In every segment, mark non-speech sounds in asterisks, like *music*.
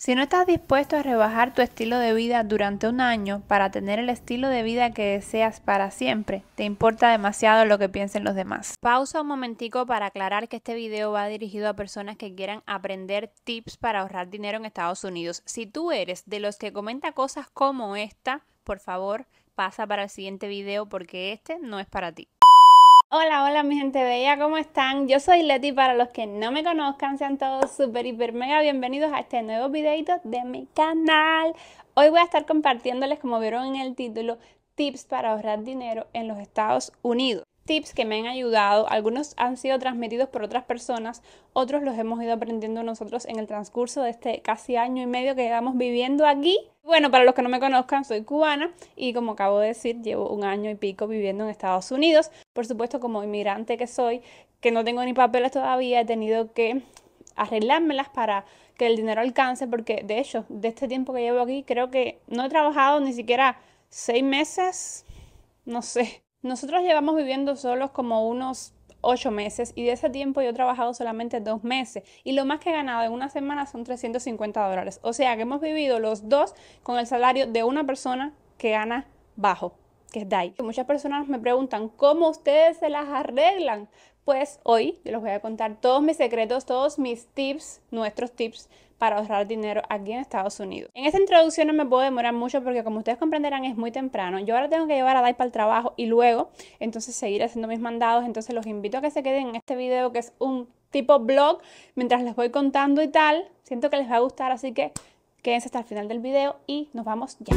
Si no estás dispuesto a rebajar tu estilo de vida durante un año para tener el estilo de vida que deseas para siempre, te importa demasiado lo que piensen los demás. Pausa un momentico para aclarar que este video va dirigido a personas que quieran aprender tips para ahorrar dinero en Estados Unidos. Si tú eres de los que comenta cosas como esta, por favor, pasa para el siguiente video porque este no es para ti. Hola, hola mi gente bella, ¿cómo están? Yo soy Leti, para los que no me conozcan, sean todos súper, hiper, mega bienvenidos a este nuevo videito de mi canal. Hoy voy a estar compartiéndoles, como vieron en el título, tips para ahorrar dinero en los Estados Unidos tips que me han ayudado. Algunos han sido transmitidos por otras personas, otros los hemos ido aprendiendo nosotros en el transcurso de este casi año y medio que llevamos viviendo aquí. Bueno, para los que no me conozcan, soy cubana y como acabo de decir, llevo un año y pico viviendo en Estados Unidos. Por supuesto, como inmigrante que soy, que no tengo ni papeles todavía, he tenido que arreglármelas para que el dinero alcance, porque de hecho, de este tiempo que llevo aquí, creo que no he trabajado ni siquiera seis meses, no sé, nosotros llevamos viviendo solos como unos ocho meses y de ese tiempo yo he trabajado solamente dos meses y lo más que he ganado en una semana son 350 dólares. O sea que hemos vivido los dos con el salario de una persona que gana bajo, que es DAI. Muchas personas me preguntan cómo ustedes se las arreglan pues hoy les voy a contar todos mis secretos, todos mis tips, nuestros tips para ahorrar dinero aquí en Estados Unidos. En esta introducción no me puedo demorar mucho porque como ustedes comprenderán es muy temprano. Yo ahora tengo que llevar a Dai para el trabajo y luego entonces seguir haciendo mis mandados. Entonces los invito a que se queden en este video que es un tipo blog mientras les voy contando y tal. Siento que les va a gustar así que quédense hasta el final del video y nos vamos ya.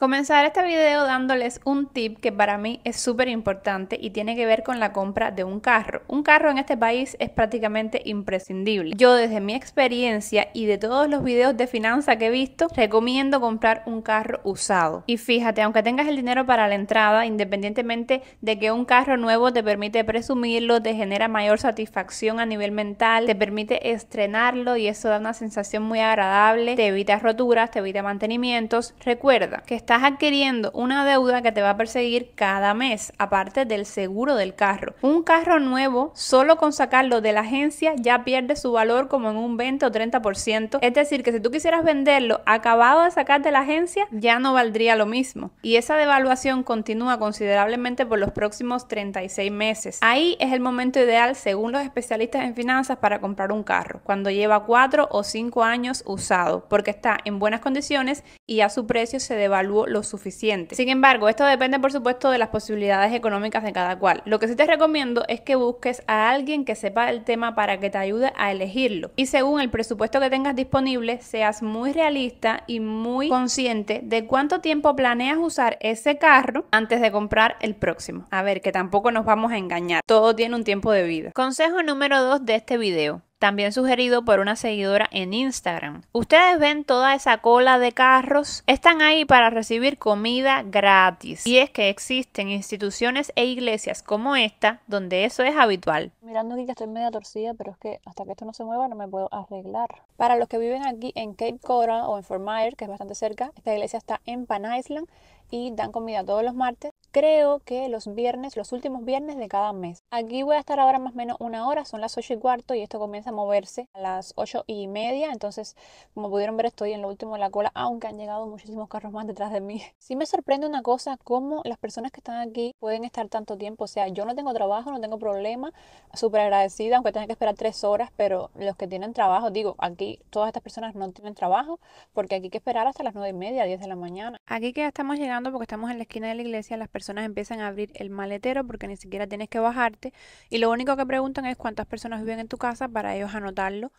Comenzar este video dándoles un tip que para mí es súper importante y tiene que ver con la compra de un carro. Un carro en este país es prácticamente imprescindible. Yo desde mi experiencia y de todos los videos de finanza que he visto, recomiendo comprar un carro usado. Y fíjate, aunque tengas el dinero para la entrada, independientemente de que un carro nuevo te permite presumirlo, te genera mayor satisfacción a nivel mental, te permite estrenarlo y eso da una sensación muy agradable, te evita roturas, te evita mantenimientos. Recuerda que estás adquiriendo una deuda que te va a perseguir cada mes, aparte del seguro del carro. Un carro nuevo, solo con sacarlo de la agencia, ya pierde su valor como en un 20 o 30%. Es decir, que si tú quisieras venderlo acabado de sacar de la agencia, ya no valdría lo mismo. Y esa devaluación continúa considerablemente por los próximos 36 meses. Ahí es el momento ideal, según los especialistas en finanzas, para comprar un carro, cuando lleva 4 o 5 años usado, porque está en buenas condiciones y a su precio se devalúa lo suficiente. Sin embargo, esto depende por supuesto de las posibilidades económicas de cada cual. Lo que sí te recomiendo es que busques a alguien que sepa el tema para que te ayude a elegirlo. Y según el presupuesto que tengas disponible, seas muy realista y muy consciente de cuánto tiempo planeas usar ese carro antes de comprar el próximo. A ver, que tampoco nos vamos a engañar. Todo tiene un tiempo de vida. Consejo número 2 de este video también sugerido por una seguidora en Instagram. Ustedes ven toda esa cola de carros, están ahí para recibir comida gratis. Y es que existen instituciones e iglesias como esta donde eso es habitual. Mirando aquí que estoy media torcida, pero es que hasta que esto no se mueva no me puedo arreglar. Para los que viven aquí en Cape Coral o en Fort Myers, que es bastante cerca, esta iglesia está en Pan Island y dan comida todos los martes creo que los viernes, los últimos viernes de cada mes. Aquí voy a estar ahora más o menos una hora, son las 8 y cuarto y esto comienza a moverse a las 8 y media, entonces como pudieron ver estoy en lo último de la cola, aunque han llegado muchísimos carros más detrás de mí. *laughs* Sí me sorprende una cosa, cómo las personas que están aquí pueden estar tanto tiempo, o sea, yo no tengo trabajo, no tengo problema, súper agradecida, aunque tenga que esperar tres horas, pero los que tienen trabajo, digo, aquí todas estas personas no tienen trabajo, porque aquí hay que esperar hasta las 9 y media, 10 de la mañana. Aquí que ya estamos llegando porque estamos en la esquina de la iglesia, las personas personas empiezan a abrir el maletero porque ni siquiera tienes que bajarte y lo único que preguntan es cuántas personas viven en tu casa para ellos anotarlo,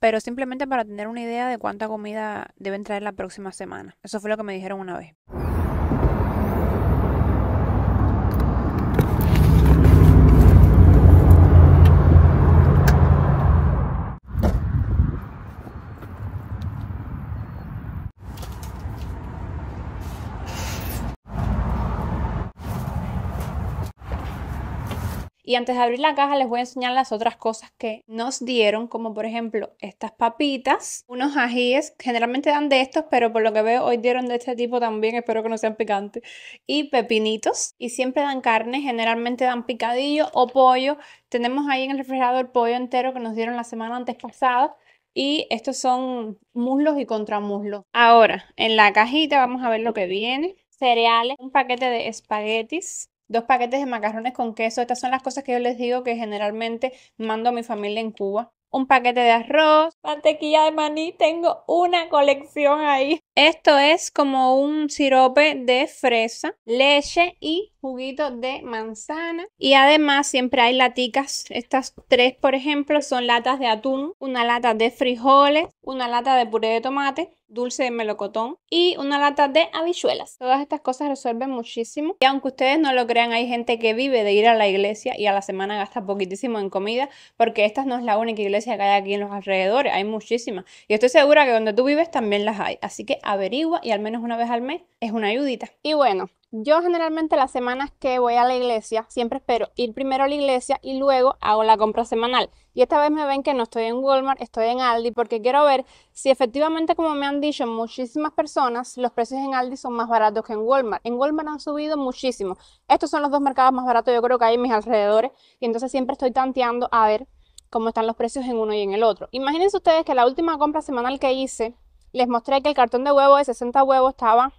pero simplemente para tener una idea de cuánta comida deben traer la próxima semana. Eso fue lo que me dijeron una vez. Y antes de abrir la caja les voy a enseñar las otras cosas que nos dieron, como por ejemplo estas papitas, unos ajíes, generalmente dan de estos, pero por lo que veo hoy dieron de este tipo también, espero que no sean picantes, y pepinitos. Y siempre dan carne, generalmente dan picadillo o pollo. Tenemos ahí en el refrigerador pollo entero que nos dieron la semana antes pasada. Y estos son muslos y contramuslos. Ahora, en la cajita vamos a ver lo que viene. Cereales, un paquete de espaguetis, dos paquetes de macarrones con queso. Estas son las cosas que yo les digo que generalmente mando a mi familia en Cuba. Un paquete de arroz, mantequilla de maní, tengo una colección ahí. Esto es como un sirope de fresa, leche y juguito de manzana. Y además siempre hay laticas. Estas tres, por ejemplo, son latas de atún, una lata de frijoles, una lata de puré de tomate, dulce de melocotón y una lata de habichuelas. Todas estas cosas resuelven muchísimo. Y aunque ustedes no lo crean, hay gente que vive de ir a la iglesia y a la semana gasta poquitísimo en comida, porque esta no es la única iglesia que hay aquí en los alrededores, hay muchísimas. Y estoy segura que donde tú vives también las hay. Así que averigua y al menos una vez al mes es una ayudita. Y bueno, yo generalmente las semanas que voy a la iglesia, siempre espero ir primero a la iglesia y luego hago la compra semanal. Y esta vez me ven que no estoy en Walmart, estoy en Aldi, porque quiero ver si efectivamente, como me han dicho muchísimas personas, los precios en Aldi son más baratos que en Walmart. En Walmart han subido muchísimo. Estos son los dos mercados más baratos, yo creo que hay en mis alrededores. Y entonces siempre estoy tanteando a ver cómo están los precios en uno y en el otro. Imagínense ustedes que la última compra semanal que hice, les mostré que el cartón de huevo de 60 huevos estaba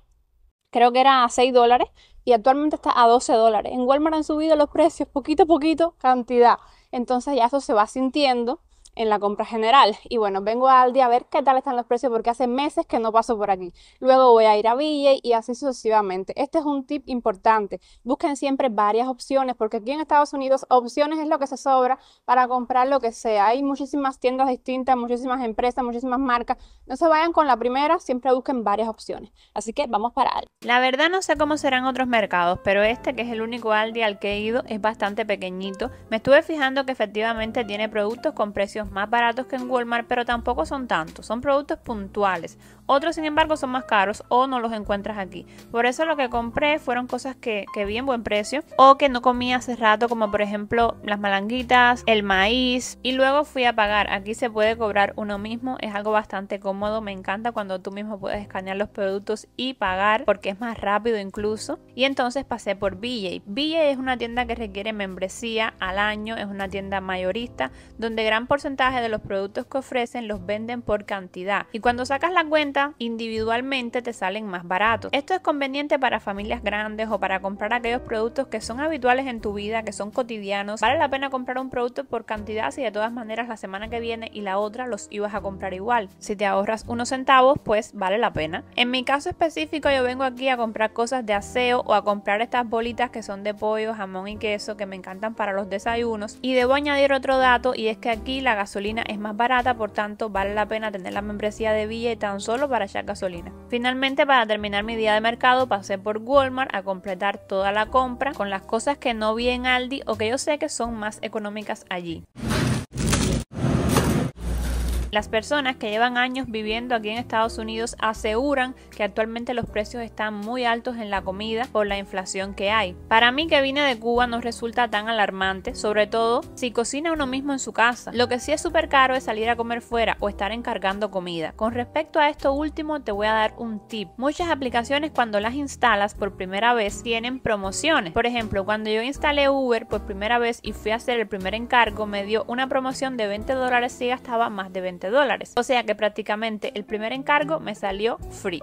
creo que era a 6 dólares y actualmente está a 12 dólares. En Walmart han subido los precios poquito a poquito, cantidad. Entonces ya eso se va sintiendo en la compra general. Y bueno, vengo a Aldi a ver qué tal están los precios porque hace meses que no paso por aquí. Luego voy a ir a Ville y así sucesivamente. Este es un tip importante. Busquen siempre varias opciones porque aquí en Estados Unidos opciones es lo que se sobra para comprar lo que sea. Hay muchísimas tiendas distintas, muchísimas empresas, muchísimas marcas. No se vayan con la primera, siempre busquen varias opciones. Así que vamos para Aldi. La verdad no sé cómo serán otros mercados, pero este que es el único Aldi al que he ido es bastante pequeñito. Me estuve fijando que efectivamente tiene productos con precios más baratos que en Walmart, pero tampoco son tantos, son productos puntuales. Otros, sin embargo, son más caros o no los encuentras aquí. Por eso lo que compré fueron cosas que, que vi en buen precio o que no comí hace rato, como por ejemplo las malanguitas, el maíz. Y luego fui a pagar. Aquí se puede cobrar uno mismo. Es algo bastante cómodo. Me encanta cuando tú mismo puedes escanear los productos y pagar porque es más rápido incluso. Y entonces pasé por BJ. BJ es una tienda que requiere membresía al año. Es una tienda mayorista donde gran porcentaje de los productos que ofrecen los venden por cantidad. Y cuando sacas la cuenta individualmente te salen más baratos. Esto es conveniente para familias grandes o para comprar aquellos productos que son habituales en tu vida, que son cotidianos. Vale la pena comprar un producto por cantidad si de todas maneras la semana que viene y la otra los ibas a comprar igual. Si te ahorras unos centavos, pues vale la pena. En mi caso específico yo vengo aquí a comprar cosas de aseo o a comprar estas bolitas que son de pollo, jamón y queso que me encantan para los desayunos. Y debo añadir otro dato y es que aquí la gasolina es más barata, por tanto vale la pena tener la membresía de Villa y tan solo para echar gasolina. Finalmente, para terminar mi día de mercado, pasé por Walmart a completar toda la compra con las cosas que no vi en Aldi o que yo sé que son más económicas allí. Las personas que llevan años viviendo aquí en Estados Unidos aseguran que actualmente los precios están muy altos en la comida por la inflación que hay. Para mí que vine de Cuba no resulta tan alarmante, sobre todo si cocina uno mismo en su casa. Lo que sí es súper caro es salir a comer fuera o estar encargando comida. Con respecto a esto último te voy a dar un tip. Muchas aplicaciones cuando las instalas por primera vez tienen promociones. Por ejemplo, cuando yo instalé Uber por primera vez y fui a hacer el primer encargo me dio una promoción de 20 dólares si gastaba más de 20 dólares. O sea que prácticamente el primer encargo me salió free.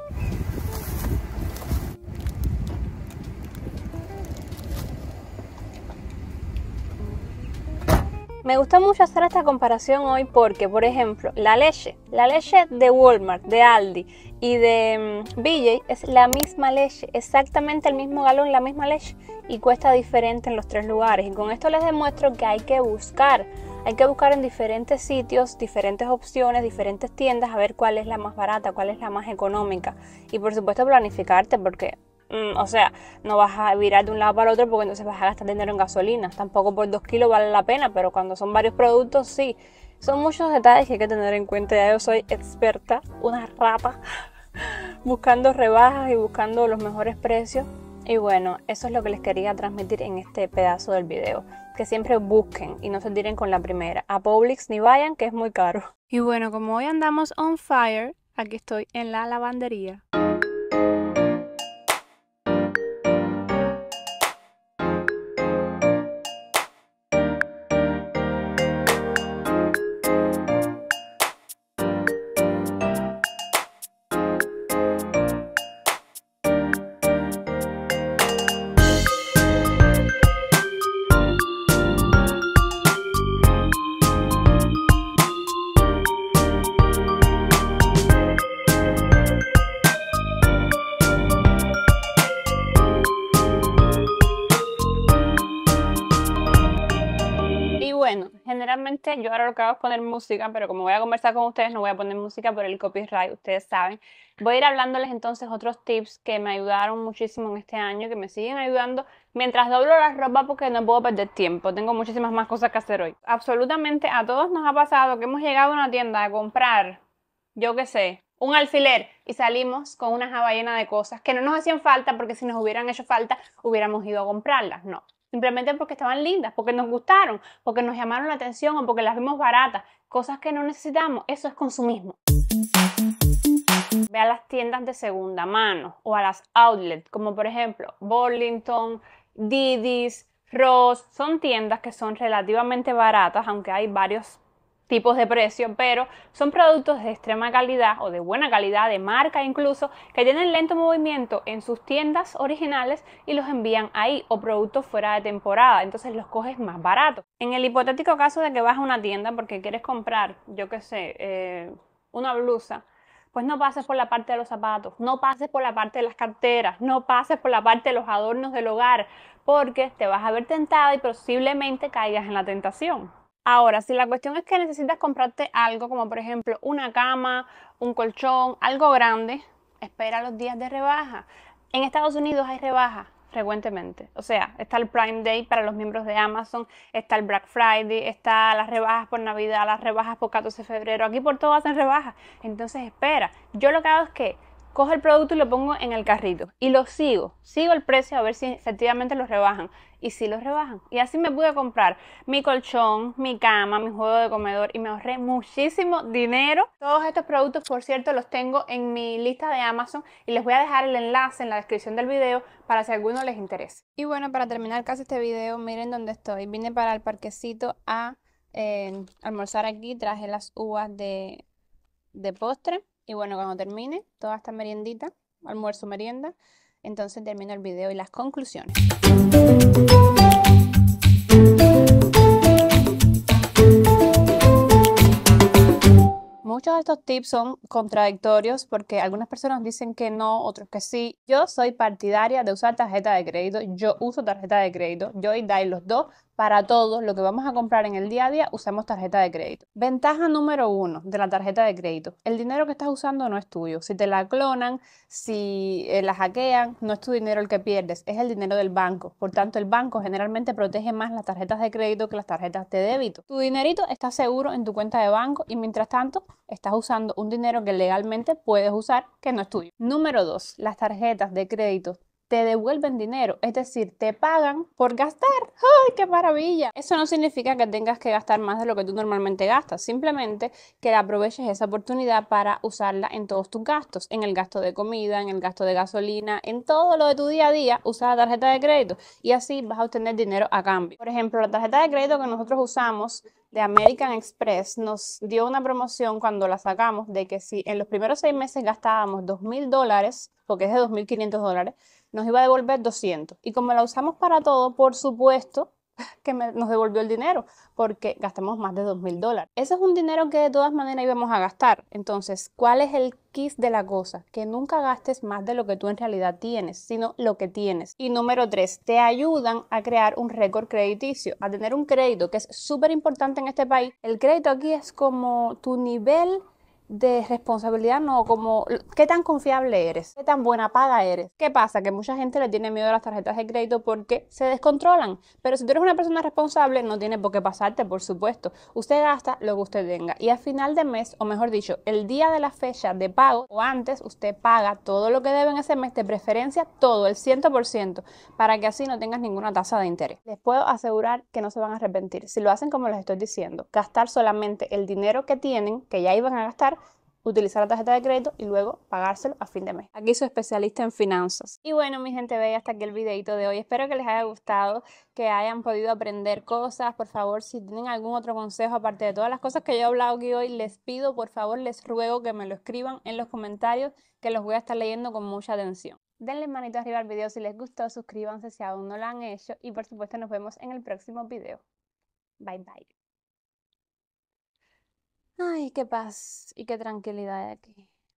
Me gusta mucho hacer esta comparación hoy porque, por ejemplo, la leche, la leche de Walmart, de Aldi y de mm, BJ es la misma leche, exactamente el mismo galón, la misma leche y cuesta diferente en los tres lugares. Y con esto les demuestro que hay que buscar hay que buscar en diferentes sitios, diferentes opciones, diferentes tiendas, a ver cuál es la más barata, cuál es la más económica. Y por supuesto planificarte porque mm, o sea, no vas a virar de un lado para el otro porque entonces vas a gastar dinero en gasolina. Tampoco por dos kilos vale la pena, pero cuando son varios productos, sí. Son muchos detalles que hay que tener en cuenta. Ya yo soy experta, una rata, *laughs* buscando rebajas y buscando los mejores precios. Y bueno, eso es lo que les quería transmitir en este pedazo del video. Que siempre busquen y no se tiren con la primera. A Publix ni vayan, que es muy caro. Y bueno, como hoy andamos on fire, aquí estoy en la lavandería yo ahora lo que hago es poner música, pero como voy a conversar con ustedes, no voy a poner música por el copyright, ustedes saben. Voy a ir hablándoles entonces otros tips que me ayudaron muchísimo en este año, que me siguen ayudando mientras doblo la ropa porque no puedo perder tiempo. Tengo muchísimas más cosas que hacer hoy. Absolutamente a todos nos ha pasado que hemos llegado a una tienda a comprar, yo qué sé, un alfiler y salimos con una jaba de cosas que no nos hacían falta porque si nos hubieran hecho falta hubiéramos ido a comprarlas. No, simplemente porque estaban lindas, porque nos gustaron, porque nos llamaron la atención o porque las vimos baratas, cosas que no necesitamos, eso es consumismo. Ve a las tiendas de segunda mano o a las outlets, como por ejemplo Burlington, Didis, Ross, son tiendas que son relativamente baratas, aunque hay varios tipos de precio, pero son productos de extrema calidad o de buena calidad, de marca incluso, que tienen lento movimiento en sus tiendas originales y los envían ahí o productos fuera de temporada, entonces los coges más barato. En el hipotético caso de que vas a una tienda porque quieres comprar, yo qué sé, eh, una blusa, pues no pases por la parte de los zapatos, no pases por la parte de las carteras, no pases por la parte de los adornos del hogar, porque te vas a ver tentada y posiblemente caigas en la tentación. Ahora, si la cuestión es que necesitas comprarte algo, como por ejemplo una cama, un colchón, algo grande, espera los días de rebaja. En Estados Unidos hay rebajas frecuentemente. O sea, está el Prime Day para los miembros de Amazon, está el Black Friday, está las rebajas por Navidad, las rebajas por 14 de febrero, aquí por todo hacen rebajas. Entonces espera. Yo lo que hago es que cojo el producto y lo pongo en el carrito y lo sigo, sigo el precio a ver si efectivamente lo rebajan y si los lo rebajan. Y así me pude comprar mi colchón, mi cama, mi juego de comedor y me ahorré muchísimo dinero. Todos estos productos, por cierto, los tengo en mi lista de Amazon y les voy a dejar el enlace en la descripción del video para si alguno les interesa. Y bueno, para terminar casi este video, miren dónde estoy. Vine para el parquecito a eh, almorzar aquí, traje las uvas de, de postre. Y bueno, cuando termine toda esta meriendita, almuerzo, merienda, entonces termino el video y las conclusiones. muchos de estos tips son contradictorios porque algunas personas dicen que no, otros que sí. Yo soy partidaria de usar tarjeta de crédito, yo uso tarjeta de crédito, yo y Dai los dos para todo lo que vamos a comprar en el día a día usemos tarjeta de crédito. Ventaja número uno de la tarjeta de crédito. El dinero que estás usando no es tuyo. Si te la clonan, si eh, la hackean, no es tu dinero el que pierdes, es el dinero del banco. Por tanto, el banco generalmente protege más las tarjetas de crédito que las tarjetas de débito. Tu dinerito está seguro en tu cuenta de banco y mientras tanto estás usando un dinero que legalmente puedes usar que no es tuyo. Número dos, las tarjetas de crédito te devuelven dinero, es decir, te pagan por gastar. ¡Ay, qué maravilla! Eso no significa que tengas que gastar más de lo que tú normalmente gastas, simplemente que aproveches esa oportunidad para usarla en todos tus gastos, en el gasto de comida, en el gasto de gasolina, en todo lo de tu día a día, usa la tarjeta de crédito y así vas a obtener dinero a cambio. Por ejemplo, la tarjeta de crédito que nosotros usamos de American Express nos dio una promoción cuando la sacamos de que si en los primeros seis meses gastábamos 2.000 dólares, porque es de 2.500 dólares, nos iba a devolver 200. Y como la usamos para todo, por supuesto *laughs* que nos devolvió el dinero, porque gastamos más de 2.000 mil dólares. Ese es un dinero que de todas maneras íbamos a gastar. Entonces, ¿cuál es el kit de la cosa? Que nunca gastes más de lo que tú en realidad tienes, sino lo que tienes. Y número tres te ayudan a crear un récord crediticio, a tener un crédito, que es súper importante en este país. El crédito aquí es como tu nivel de responsabilidad, no, como qué tan confiable eres, qué tan buena paga eres. ¿Qué pasa? Que mucha gente le tiene miedo a las tarjetas de crédito porque se descontrolan. Pero si tú eres una persona responsable, no tiene por qué pasarte, por supuesto. Usted gasta lo que usted tenga y al final de mes, o mejor dicho, el día de la fecha de pago o antes, usted paga todo lo que debe en ese mes, de preferencia todo, el 100%, para que así no tengas ninguna tasa de interés. Les puedo asegurar que no se van a arrepentir. Si lo hacen como les estoy diciendo, gastar solamente el dinero que tienen, que ya iban a gastar, utilizar la tarjeta de crédito y luego pagárselo a fin de mes. Aquí soy especialista en finanzas. Y bueno, mi gente veis hasta aquí el videito de hoy. Espero que les haya gustado, que hayan podido aprender cosas. Por favor, si tienen algún otro consejo, aparte de todas las cosas que yo he hablado aquí hoy, les pido, por favor, les ruego que me lo escriban en los comentarios, que los voy a estar leyendo con mucha atención. Denle manito arriba al video si les gustó, suscríbanse si aún no lo han hecho y por supuesto nos vemos en el próximo video. Bye bye. Ay, qué paz y qué tranquilidad hay aquí.